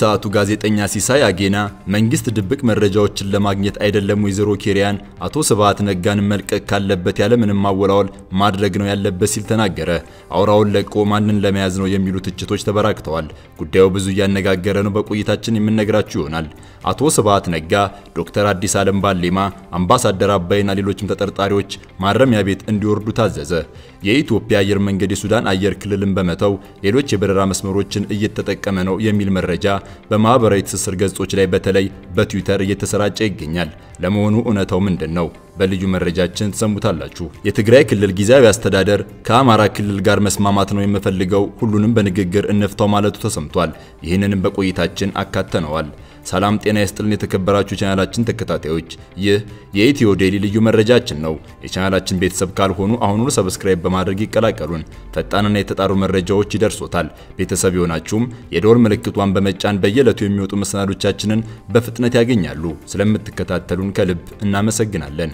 ሰዓቱ ጋዜጠኛ ሲሳይ አጌና መንግስት ድብቅ መረጃዎችን ለማግኘት አይደለም ወይዘሮ ኬሪያን አቶ ስብሃት ነጋን መልቀቅ ካለበት ያለ ምንም ማወላወል ማድረግ ነው ያለበት ሲል ተናገረ። አውራውን ለቆ ማንን ለመያዝ ነው የሚሉ ትችቶች ተበራክተዋል። ጉዳዩ ብዙ እያነጋገረ ነው። በቆይታችን የምነግራችሁ ይሆናል። አቶ ስብሃት ነጋ፣ ዶክተር አዲስ አለም ባሌማ፣ አምባሳደር አባይና ሌሎችም ተጠርጣሪዎች ማረሚያ ቤት እንዲወርዱ ታዘዘ። የኢትዮጵያ አየር መንገድ የሱዳን አየር ክልልን በመተው ሌሎች የበረራ መስመሮችን እየተጠቀመ ነው የሚል መረጃ መረጃ በማህበራዊ ትስስር ገጾች ላይ በተለይ በትዊተር እየተሰራጨ ይገኛል። ለመሆኑ እውነታው ምንድን ነው? በልዩ መረጃችን ትሰሙታላችሁ። የትግራይ ክልል ጊዜያዊ አስተዳደር ከአማራ ክልል ጋር መስማማት ነው የምፈልገው፣ ሁሉንም በንግግር እንፍታው ማለቱ ተሰምቷል። ይህንንም በቆይታችን አካተነዋል። ሰላም ጤና ይስጥልን የተከበራችሁ ቻናላችን ተከታታዮች፣ ይህ የኢትዮ ዴሊ ልዩ መረጃችን ነው። የቻናላችን ቤተሰብ ካልሆኑ አሁኑኑ ሰብስክራይብ በማድረግ ይቀላቀሉን። ፈጣንና የተጣሩ መረጃዎች ይደርሶታል። ቤተሰብ የሆናችሁም የዶር ምልክቷን በመጫን በየዕለቱ የሚወጡ መሰናዶቻችንን በፍጥነት ያገኛሉ። ስለምትከታተሉን ከልብ እናመሰግናለን።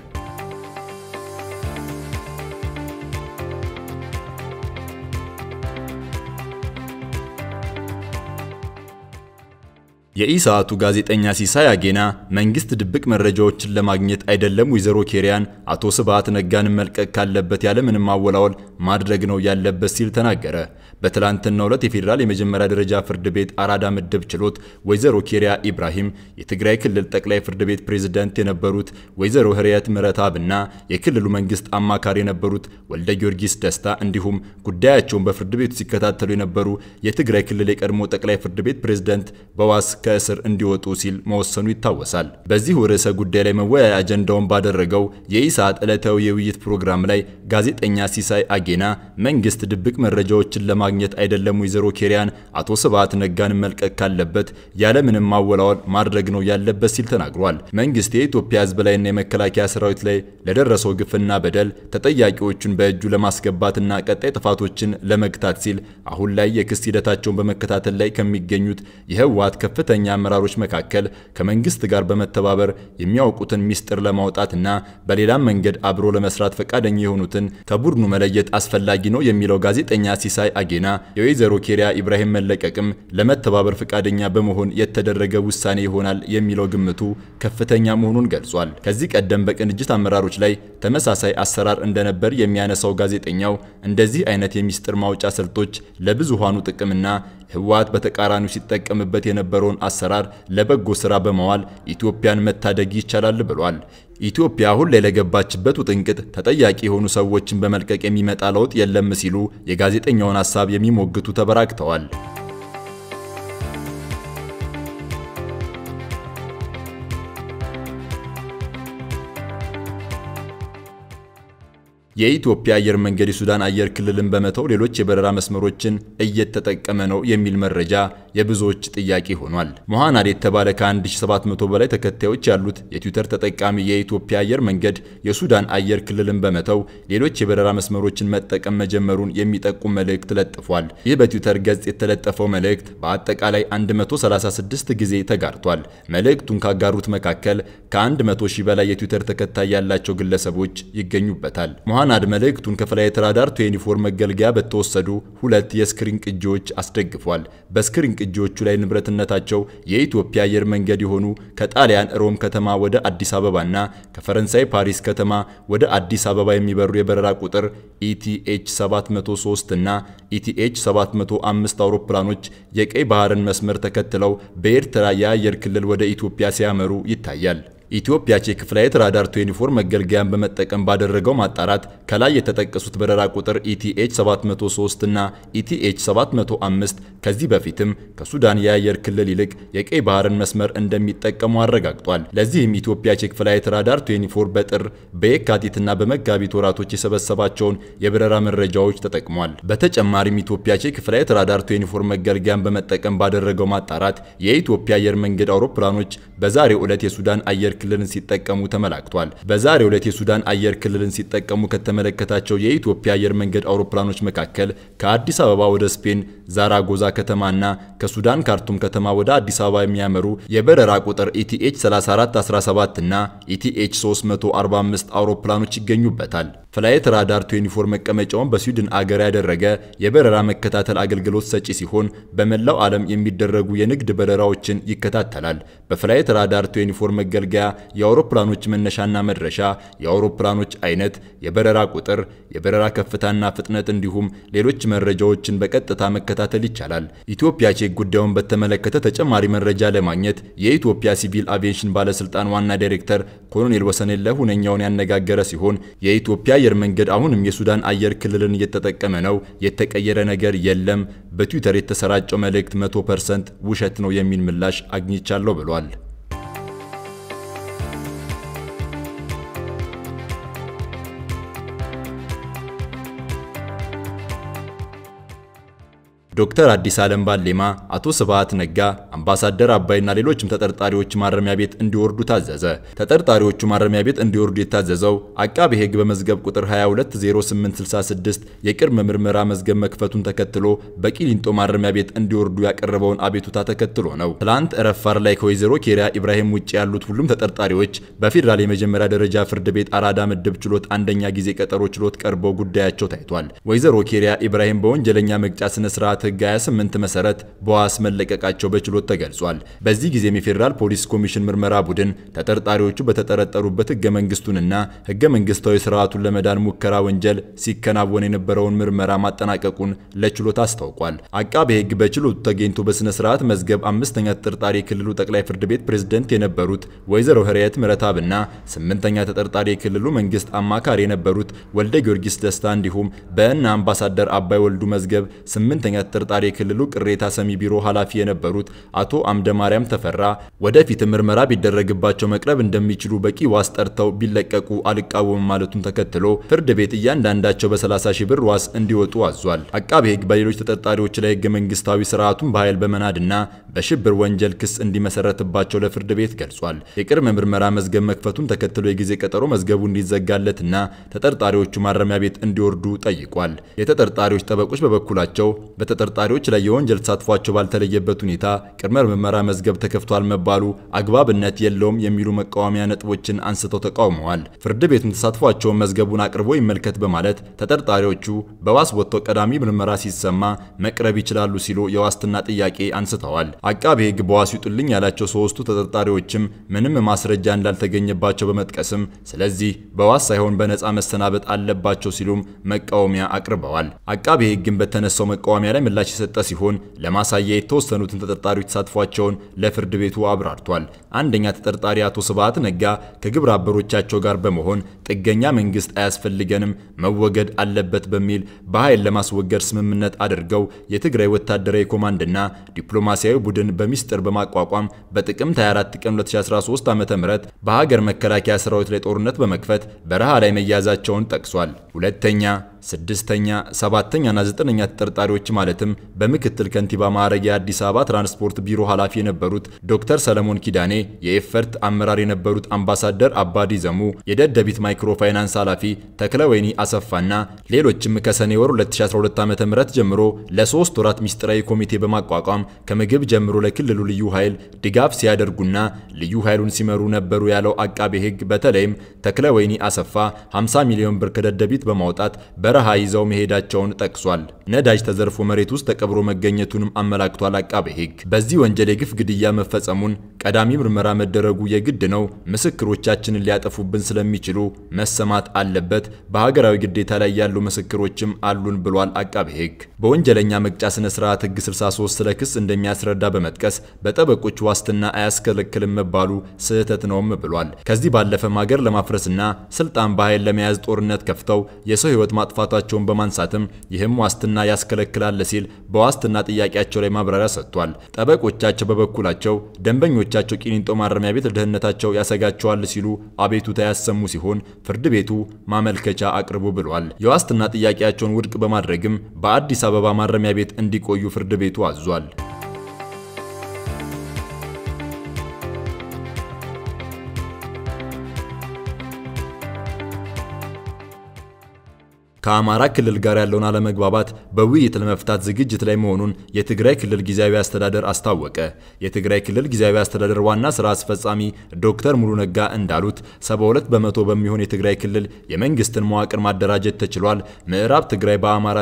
ሰዓቱ ጋዜጠኛ ሲሳይ አጌና መንግስት ድብቅ መረጃዎችን ለማግኘት አይደለም ወይዘሮ ኬሪያን አቶ ስብሃት ነጋን መልቀቅ ካለበት ያለ ምንም ማወላወል ማድረግ ነው ያለበት ሲል ተናገረ። በትላንትናው ዕለት የፌዴራል የመጀመሪያ ደረጃ ፍርድ ቤት አራዳ ምድብ ችሎት ወይዘሮ ኬሪያ ኢብራሂም የትግራይ ክልል ጠቅላይ ፍርድ ቤት ፕሬዝዳንት የነበሩት ወይዘሮ ህርየት ምረታብና የክልሉ መንግስት አማካሪ የነበሩት ወልደ ጊዮርጊስ ደስታ እንዲሁም ጉዳያቸውን በፍርድ ቤቱ ሲከታተሉ የነበሩ የትግራይ ክልል የቀድሞ ጠቅላይ ፍርድ ቤት ፕሬዝዳንት በዋስ ከእስር እንዲወጡ ሲል መወሰኑ ይታወሳል። በዚሁ ርዕሰ ጉዳይ ላይ መወያያ አጀንዳውን ባደረገው የኢሳት ዕለታዊ የውይይት ፕሮግራም ላይ ጋዜጠኛ ሲሳይ አጌና መንግስት ድብቅ መረጃዎችን ለማግኘት አይደለም ወይዘሮ ኬሪያን አቶ ስብሐት ነጋን መልቀቅ ካለበት ያለምንም ማወላወል ማድረግ ነው ያለበት ሲል ተናግሯል። መንግስት የኢትዮጵያ ህዝብ ላይና የመከላከያ ሰራዊት ላይ ለደረሰው ግፍና በደል ተጠያቂዎቹን በእጁ ለማስገባትና ቀጣይ ጥፋቶችን ለመግታት ሲል አሁን ላይ የክስ ሂደታቸውን በመከታተል ላይ ከሚገኙት የህወሓት ከፍተኛ ከፍተኛ አመራሮች መካከል ከመንግስት ጋር በመተባበር የሚያውቁትን ሚስጥር ለማውጣትና በሌላም መንገድ አብሮ ለመስራት ፈቃደኛ የሆኑትን ከቡድኑ መለየት አስፈላጊ ነው የሚለው ጋዜጠኛ ሲሳይ አጌና የወይዘሮ ኬሪያ ኢብራሂም መለቀቅም ለመተባበር ፈቃደኛ በመሆን የተደረገ ውሳኔ ይሆናል የሚለው ግምቱ ከፍተኛ መሆኑን ገልጿል። ከዚህ ቀደም በቅንጅት አመራሮች ላይ ተመሳሳይ አሰራር እንደነበር የሚያነሳው ጋዜጠኛው እንደዚህ አይነት የሚስጥር ማውጫ ስልቶች ለብዙሃኑ ጥቅምና ህወሓት በተቃራኒው ሲጠቀምበት የነበረውን አሰራር ለበጎ ስራ በመዋል ኢትዮጵያን መታደግ ይቻላል ብሏል። ኢትዮጵያ አሁን ላይ ለገባችበት ውጥንቅጥ ተጠያቂ የሆኑ ሰዎችን በመልቀቅ የሚመጣ ለውጥ የለም ሲሉ የጋዜጠኛውን ሀሳብ የሚሞግቱ ተበራክተዋል። የኢትዮጵያ አየር መንገድ የሱዳን አየር ክልልን በመተው ሌሎች የበረራ መስመሮችን እየተጠቀመ ነው የሚል መረጃ የብዙዎች ጥያቄ ሆኗል። ሞሃናድ የተባለ ከ1700 በላይ ተከታዮች ያሉት የትዊተር ተጠቃሚ የኢትዮጵያ አየር መንገድ የሱዳን አየር ክልልን በመተው ሌሎች የበረራ መስመሮችን መጠቀም መጀመሩን የሚጠቁም መልእክት ለጥፏል። ይህ በትዊተር ገጽ የተለጠፈው መልእክት በአጠቃላይ 136 ጊዜ ተጋርቷል። መልእክቱን ካጋሩት መካከል ከ100 ሺህ በላይ የትዊተር ተከታይ ያላቸው ግለሰቦች ይገኙበታል። ዋናድ መልእክቱን ከፍላይት ራዳር ቱ ዩኒፎርም መገልገያ በተወሰዱ ሁለት የስክሪን ቅጂዎች አስደግፏል። በስክሪን ቅጂዎቹ ላይ ንብረትነታቸው የኢትዮጵያ አየር መንገድ የሆኑ ከጣሊያን ሮም ከተማ ወደ አዲስ አበባና ከፈረንሳይ ፓሪስ ከተማ ወደ አዲስ አበባ የሚበሩ የበረራ ቁጥር ኢቲኤች 703 እና ኢቲኤች 705 አውሮፕላኖች የቀይ ባህርን መስመር ተከትለው በኤርትራ የአየር ክልል ወደ ኢትዮጵያ ሲያመሩ ይታያል። ኢትዮጵያ ቼክ ፍላይት ራዳር 24 መገልገያን በመጠቀም ባደረገው ማጣራት ከላይ የተጠቀሱት በረራ ቁጥር ኢቲኤች 703 እና ኢቲኤች 705 ከዚህ በፊትም ከሱዳን የአየር ክልል ይልቅ የቀይ ባህርን መስመር እንደሚጠቀሙ አረጋግጧል። ለዚህም ኢትዮጵያ ቼክ ፍላይት ራዳር 24 በጥር በየካቲትና በመጋቢት ወራቶች የሰበሰባቸውን የበረራ መረጃዎች ተጠቅሟል። በተጨማሪም ኢትዮጵያ ቼክ ፍላይት ራዳር 24 መገልገያን በመጠቀም ባደረገው ማጣራት የኢትዮጵያ አየር መንገድ አውሮፕላኖች በዛሬው ዕለት የሱዳን አየር ክልልን ሲጠቀሙ ተመላክቷል። በዛሬው ዕለት የሱዳን አየር ክልልን ሲጠቀሙ ከተመለከታቸው የኢትዮጵያ አየር መንገድ አውሮፕላኖች መካከል ከአዲስ አበባ ወደ ስፔን ዛራጎዛ ከተማና ከሱዳን ካርቱም ከተማ ወደ አዲስ አበባ የሚያመሩ የበረራ ቁጥር ኢቲኤች 3417 እና ኢቲኤች 345 አውሮፕላኖች ይገኙበታል። ፍላይት ራዳር 24 መቀመጫውን በስዊድን አገር ያደረገ የበረራ መከታተል አገልግሎት ሰጪ ሲሆን በመላው ዓለም የሚደረጉ የንግድ በረራዎችን ይከታተላል። በፍላይት ራዳር 24 መገልገያ የአውሮፕላኖች መነሻና መድረሻ፣ የአውሮፕላኖች አይነት፣ የበረራ ቁጥር፣ የበረራ ከፍታና ፍጥነት እንዲሁም ሌሎች መረጃዎችን በቀጥታ መከታተል ይቻላል። ኢትዮጵያ ቼክ ጉዳዩን በተመለከተ ተጨማሪ መረጃ ለማግኘት የኢትዮጵያ ሲቪል አቪዬሽን ባለስልጣን ዋና ዳይሬክተር ኮሎኔል ወሰኔ ሁነኛውን ያነጋገረ ሲሆን የኢትዮጵያ አየር መንገድ አሁንም የሱዳን አየር ክልልን እየተጠቀመ ነው፣ የተቀየረ ነገር የለም፣ በትዊተር የተሰራጨው መልእክት 100% ውሸት ነው የሚል ምላሽ አግኝቻለሁ ብሏል። ዶክተር አዲስ አለም ባሌማ፣ አቶ ስብሃት ነጋ፣ አምባሳደር አባይና ሌሎችም ተጠርጣሪዎች ማረሚያ ቤት እንዲወርዱ ታዘዘ። ተጠርጣሪዎቹ ማረሚያ ቤት እንዲወርዱ የታዘዘው አቃቢ ሕግ በመዝገብ ቁጥር 220866 የቅድመ ምርመራ መዝገብ መክፈቱን ተከትሎ በቂሊንጦ ማረሚያ ቤት እንዲወርዱ ያቀረበውን አቤቱታ ተከትሎ ነው። ትላንት ረፋር ላይ ከወይዘሮ ኬሪያ ኢብራሂም ውጭ ያሉት ሁሉም ተጠርጣሪዎች በፌዴራል የመጀመሪያ ደረጃ ፍርድ ቤት አራዳ ምድብ ችሎት አንደኛ ጊዜ ቀጠሮ ችሎት ቀርበው ጉዳያቸው ታይቷል። ወይዘሮ ኬሪያ ኢብራሂም በወንጀለኛ መቅጫ ስነ ስርዓት ሕግ 28 መሰረት በዋስ መለቀቃቸው በችሎት ተገልጿል። በዚህ ጊዜም የፌዴራል ፖሊስ ኮሚሽን ምርመራ ቡድን ተጠርጣሪዎቹ በተጠረጠሩበት ህገ መንግስቱንና ህገ መንግስታዊ ስርዓቱን ለመዳን ሙከራ ወንጀል ሲከናወን የነበረውን ምርመራ ማጠናቀቁን ለችሎት አስታውቋል። አቃቤ ህግ በችሎቱ ተገኝቶ በስነ ስርዓት መዝገብ አምስተኛ ተጠርጣሪ የክልሉ ጠቅላይ ፍርድ ቤት ፕሬዝደንት የነበሩት ወይዘሮ ህርየት ምረታብና ስምንተኛ ተጠርጣሪ የክልሉ መንግስት አማካሪ የነበሩት ወልደ ጊዮርጊስ ደስታ እንዲሁም በእነ አምባሳደር አባይ ወልዱ መዝገብ ስምንተኛ በአጠርጣሪ ክልሉ ቅሬታ ሰሚ ቢሮ ኃላፊ የነበሩት አቶ አምደ ማርያም ተፈራ ወደፊት ምርመራ ቢደረግባቸው መቅረብ እንደሚችሉ በቂ ዋስ ጠርተው ቢለቀቁ አልቃወም ማለቱን ተከትሎ ፍርድ ቤት እያንዳንዳቸው በ30 ሺህ ብር ዋስ እንዲወጡ አዟል። አቃቤ ሕግ በሌሎች ተጠርጣሪዎች ላይ ህገ መንግስታዊ ስርዓቱን በኃይል በመናድና በሽብር ወንጀል ክስ እንዲመሰረትባቸው ለፍርድ ቤት ገልጿል። የቅድመ ምርመራ መዝገብ መክፈቱን ተከትሎ የጊዜ ቀጠሮ መዝገቡ እንዲዘጋለትና ተጠርጣሪዎቹ ማረሚያ ቤት እንዲወርዱ ጠይቋል። የተጠርጣሪዎች ጠበቆች በበኩላቸው ተጠርጣሪዎች ላይ የወንጀል ተሳትፏቸው ባልተለየበት ሁኔታ ቅድመ ምርመራ መዝገብ ተከፍቷል መባሉ አግባብነት የለውም የሚሉ መቃወሚያ ነጥቦችን አንስተው ተቃውመዋል። ፍርድ ቤቱም ተሳትፏቸውን መዝገቡን አቅርቦ ይመልከት በማለት ተጠርጣሪዎቹ በዋስ ወጥተው ቀዳሚ ምርመራ ሲሰማ መቅረብ ይችላሉ ሲሉ የዋስትና ጥያቄ አንስተዋል። አቃቤ ሕግ በዋስ ይውጡልኝ ያላቸው ሶስቱ ተጠርጣሪዎችም ምንም ማስረጃ እንዳልተገኘባቸው በመጥቀስም ስለዚህ በዋስ ሳይሆን በነፃ መሰናበት አለባቸው ሲሉም መቃወሚያ አቅርበዋል። አቃቤ ሕግም በተነሳው መቃወሚያ ላይ ምላሽ የሰጠ ሲሆን ለማሳያ የተወሰኑትን ተጠርጣሪዎች ተሳትፏቸውን ለፍርድ ቤቱ አብራርቷል። አንደኛ ተጠርጣሪ አቶ ስብሃት ነጋ ከግብረ አበሮቻቸው ጋር በመሆን ጥገኛ መንግስት አያስፈልገንም መወገድ አለበት በሚል በኃይል ለማስወገድ ስምምነት አድርገው የትግራይ ወታደራዊ ኮማንድና ዲፕሎማሲያዊ ቡድን በሚስጥር በማቋቋም በጥቅምት 24 ቀን 2013 ዓ.ም በሀገር መከላከያ ሰራዊት ላይ ጦርነት በመክፈት በረሃ ላይ መያዛቸውን ጠቅሷል። ሁለተኛ፣ ስድስተኛ፣ ሰባተኛና ዘጠነኛ ተጠርጣሪዎች ማለት ማለትም በምክትል ከንቲባ ማዕረግ የአዲስ አበባ ትራንስፖርት ቢሮ ኃላፊ የነበሩት ዶክተር ሰለሞን ኪዳኔ፣ የኤፈርት አመራር የነበሩት አምባሳደር አባዲ ዘሙ፣ የደደቢት ማይክሮ ፋይናንስ ኃላፊ ተክለወይኒ አሰፋና ሌሎችም ከሰኔ ወር 2012 ዓ.ም ጀምሮ ለሶስት ወራት ሚስጥራዊ ኮሚቴ በማቋቋም ከምግብ ጀምሮ ለክልሉ ልዩ ኃይል ድጋፍ ሲያደርጉና ልዩ ኃይሉን ሲመሩ ነበሩ ያለው አቃቤ ሕግ በተለይም ወይኒ አሰፋ 50 ሚሊዮን ብር ከደደቢት በማውጣት በረሃ ይዘው መሄዳቸውን ጠቅሷል። ነዳጅ ተዘርፎ መሬት ቤት ውስጥ ተቀብሮ መገኘቱንም አመላክቷል አቃቤ ሕግ በዚህ ወንጀል የግፍ ግድያ መፈጸሙን ቀዳሚ ምርመራ መደረጉ የግድ ነው። ምስክሮቻችንን ሊያጠፉብን ስለሚችሉ መሰማት አለበት። በሀገራዊ ግዴታ ላይ ያሉ ምስክሮችም አሉን ብሏል አቃቤ ሕግ በወንጀለኛ መቅጫ ስነ ስርዓት ሕግ 63 ስለ ክስ እንደሚያስረዳ በመጥቀስ በጠበቆች ዋስትና አያስከለክልም መባሉ ስህተት ነውም ብሏል። ከዚህ ባለፈም ሀገር ለማፍረስና ስልጣን በኃይል ለመያዝ ጦርነት ከፍተው የሰው ህይወት ማጥፋታቸውን በማንሳትም ይህም ዋስትና ያስከለክላል ሲል በዋስትና ጥያቄያቸው ላይ ማብራሪያ ሰጥቷል። ጠበቆቻቸው በበኩላቸው ደንበኞች ደንበኞቻቸው ቂሊንጦ ማረሚያ ቤት ደህንነታቸው ያሰጋቸዋል ሲሉ አቤቱታ ያሰሙ ሲሆን ፍርድ ቤቱ ማመልከቻ አቅርቡ ብሏል። የዋስትና ጥያቄያቸውን ውድቅ በማድረግም በአዲስ አበባ ማረሚያ ቤት እንዲቆዩ ፍርድ ቤቱ አዟል። ከአማራ ክልል ጋር ያለውን አለመግባባት በውይይት ለመፍታት ዝግጅት ላይ መሆኑን የትግራይ ክልል ጊዜያዊ አስተዳደር አስታወቀ። የትግራይ ክልል ጊዜያዊ አስተዳደር ዋና ስራ አስፈጻሚ ዶክተር ሙሉ ነጋ እንዳሉት 72 በመቶ በሚሆን የትግራይ ክልል የመንግስትን መዋቅር ማደራጀት ተችሏል። ምዕራብ ትግራይ በአማራ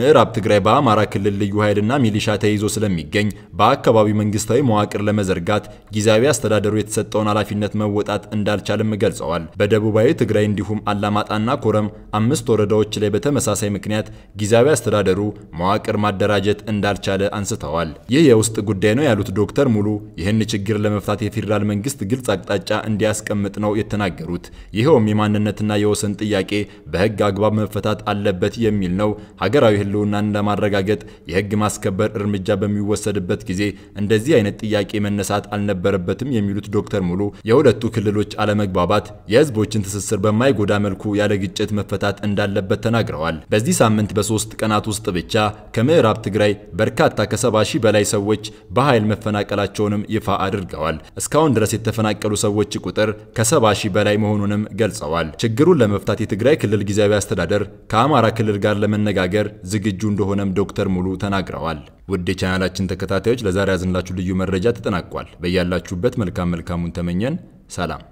ምዕራብ ትግራይ በአማራ ክልል ልዩ ኃይልና ሚሊሻ ተይዞ ስለሚገኝ በአካባቢው መንግስታዊ መዋቅር ለመዘርጋት ጊዜያዊ አስተዳደሩ የተሰጠውን ኃላፊነት መወጣት እንዳልቻለም ገልጸዋል። በደቡባዊ ትግራይ እንዲሁም አላማጣና ኮረም አምስት ወረዳዎች ላይ በተመሳሳይ ምክንያት ጊዜያዊ አስተዳደሩ መዋቅር ማደራጀት እንዳልቻለ አንስተዋል። ይህ የውስጥ ጉዳይ ነው ያሉት ዶክተር ሙሉ ይህን ችግር ለመፍታት የፌዴራል መንግስት ግልጽ አቅጣጫ እንዲያስቀምጥ ነው የተናገሩት። ይኸውም የማንነትና የወሰን ጥያቄ በህግ አግባብ መፈታት አለበት የሚል ነው። ሀገራዊ ህልውናን ለማረጋገጥ የህግ ማስከበር እርምጃ በሚወሰድበት ጊዜ እንደዚህ አይነት ጥያቄ መነሳት አልነበረበትም የሚሉት ዶክተር ሙሉ የሁለቱ ክልሎች አለመግባባት የህዝቦችን ትስስር በማይጎዳ መልኩ ያለ ግጭት መፈታት እንዳለበት ተናግረዋል። በዚህ ሳምንት በሶስት ቀናት ውስጥ ብቻ ከምዕራብ ትግራይ በርካታ ከሰባ ሺህ በላይ ሰዎች በኃይል መፈናቀላቸውንም ይፋ አድርገዋል። እስካሁን ድረስ የተፈናቀሉ ሰዎች ቁጥር ከሰባ ሺህ በላይ መሆኑንም ገልጸዋል። ችግሩን ለመፍታት የትግራይ ክልል ጊዜያዊ አስተዳደር ከአማራ ክልል ጋር ለመነጋገር ዝግጁ እንደሆነም ዶክተር ሙሉ ተናግረዋል። ውድ የቻናላችን ተከታታዮች ለዛሬ ያዝንላችሁ ልዩ መረጃ ተጠናቋል። በያላችሁበት መልካም መልካሙን ተመኘን። ሰላም